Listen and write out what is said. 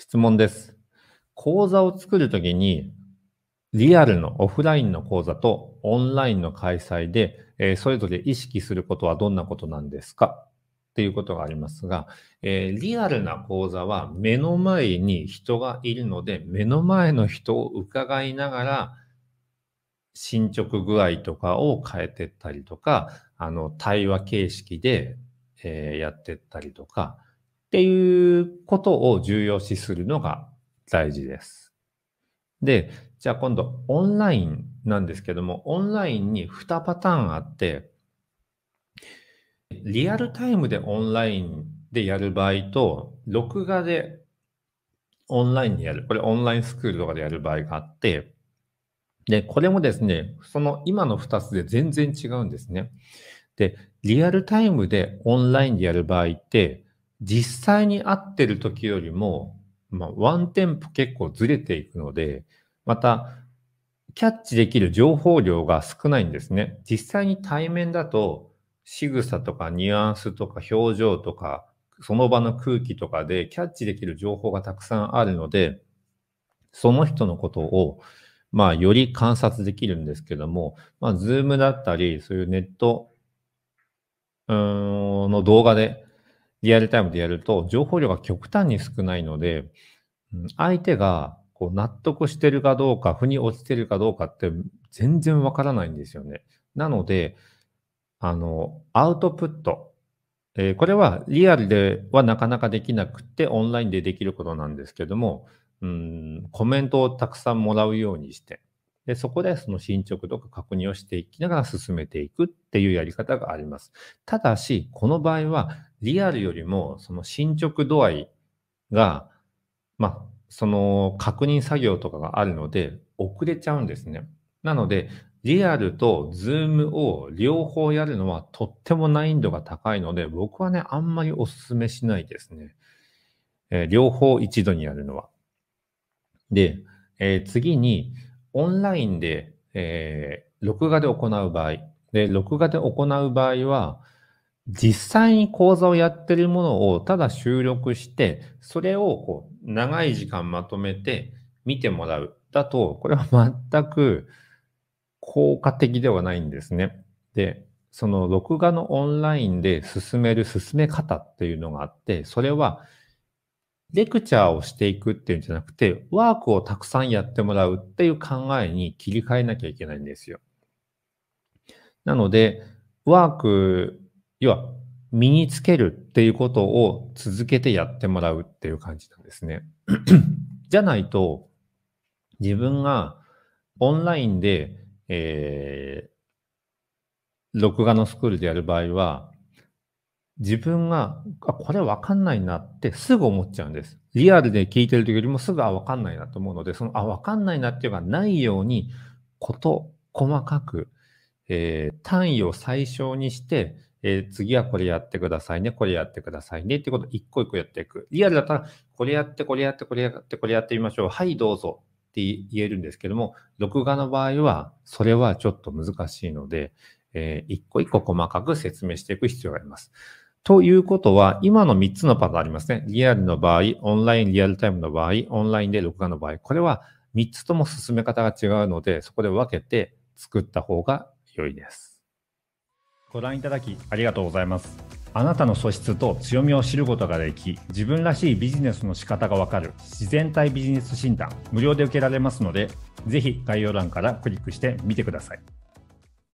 質問です。講座を作るときに、リアルのオフラインの講座とオンラインの開催で、えー、それぞれ意識することはどんなことなんですかっていうことがありますが、えー、リアルな講座は目の前に人がいるので、目の前の人を伺いながら、進捗具合とかを変えてったりとか、あの、対話形式で、えー、やってったりとか、っていうことを重要視するのが大事です。で、じゃあ今度オンラインなんですけども、オンラインに2パターンあって、リアルタイムでオンラインでやる場合と、録画でオンラインでやる。これオンラインスクールとかでやる場合があって、で、これもですね、その今の2つで全然違うんですね。で、リアルタイムでオンラインでやる場合って、実際に会ってる時よりも、まあ、ワンテンポ結構ずれていくので、また、キャッチできる情報量が少ないんですね。実際に対面だと、仕草とかニュアンスとか表情とか、その場の空気とかでキャッチできる情報がたくさんあるので、その人のことを、まあ、より観察できるんですけども、まあ、ズームだったり、そういうネット、の動画でリアルタイムでやると、情報量が極端に少ないので、相手がこう納得してるかどうか、腑に落ちてるかどうかって全然わからないんですよね。なので、あの、アウトプット。えー、これはリアルではなかなかできなくて、オンラインでできることなんですけども、うん、コメントをたくさんもらうようにして、でそこでその進捗とか確認をしていきながら進めていくっていうやり方があります。ただし、この場合はリアルよりも、その進捗度合いが、まあ、その確認作業とかがあるので、遅れちゃうんですね。なので、リアルとズームを両方やるのはとっても難易度が高いので、僕はね、あんまりお勧めしないですね。えー、両方一度にやるのは。で、えー、次に、オンラインで、えー、録画で行う場合。で、録画で行う場合は、実際に講座をやってるものをただ収録して、それをこう長い時間まとめて見てもらう。だと、これは全く効果的ではないんですね。で、その録画のオンラインで進める進め方っていうのがあって、それはレクチャーをしていくっていうんじゃなくて、ワークをたくさんやってもらうっていう考えに切り替えなきゃいけないんですよ。なので、ワーク要は身につけるっていうことを続けてやってもらうっていう感じなんですね。じゃないと、自分がオンラインで、えー、録画のスクールでやる場合は、自分が、あ、これわかんないなってすぐ思っちゃうんです。リアルで聞いてる時よりもすぐ、あ、わかんないなと思うので、その、あ、わかんないなっていうのがないように、こと、細かく、えー、単位を最小にして、えー、次はこれやってくださいね、これやってくださいねってことを一個一個やっていく。リアルだったら、これやって、これやって、これやって、これやってみましょう。はい、どうぞって言えるんですけども、録画の場合は、それはちょっと難しいので、えー、一個一個細かく説明していく必要があります。ということは、今の3つのパターンありますね。リアルの場合、オンライン、リアルタイムの場合、オンラインで録画の場合。これは3つとも進め方が違うので、そこで分けて作った方が良いです。ご覧いただきありがとうございます。あなたの素質と強みを知ることができ、自分らしいビジネスの仕方がわかる自然体ビジネス診断、無料で受けられますので、ぜひ概要欄からクリックしてみてください。